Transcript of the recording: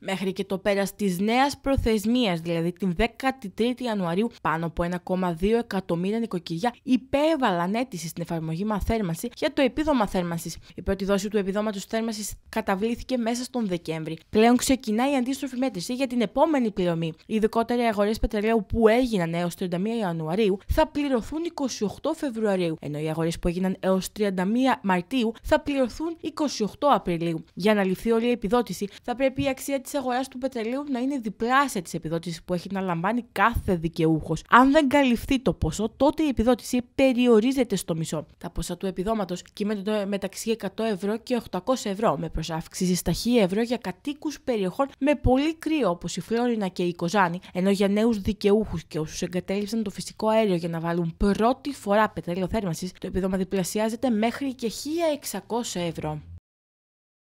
μέχρι και το πέρας της νέας προθεσμίας, δηλαδή την 13η Ιανουαρίου, πάνω από 1,2 εκατομμύρια νοικοκυριά υπέβαλαν αίτηση στην εφαρμογή μαθέρμανση για το επίδομα θέρμανσης. Η πρώτη δόση του επιδόματος θέρμανσης καταβλήθηκε μέσα στον Δεκέμβρη. Πλέον ξεκινάει η αντίστροφη μέτρηση για την επόμενη πληρωμή. Οι οι αγορές πετρελαίου που έγιναν έως 31 Ιανουαρίου θα πληρωθούν 28 Φεβρουαρίου, ενώ οι αγορές που έγιναν έως 31 Μαρτίου θα πληρωθούν 28 Απριλίου. Για να ληφθεί όλη η επιδότηση, θα πρέπει η αξία της της αγοράς του πετρελαίου να είναι διπλάσια τη επιδότηση που έχει να λαμβάνει κάθε δικαιούχος. Αν δεν καλυφθεί το ποσό, τότε η επιδότηση περιορίζεται στο μισό. Τα ποσά του επιδόματος κυμαίνονται μεταξύ 100 ευρώ και 800 ευρώ, με προσάυξηση στα 1000 ευρώ για κατοίκους περιοχών με πολύ κρύο, όπως η Φλόρινα και η Κοζάνη, ενώ για νέους δικαιούχους και όσους εγκατέλειψαν το φυσικό αέριο για να βάλουν πρώτη φορά πετρέλαιο θέρμανσης, το επιδόμα διπλασιάζεται μέχρι και 1600 ευρώ.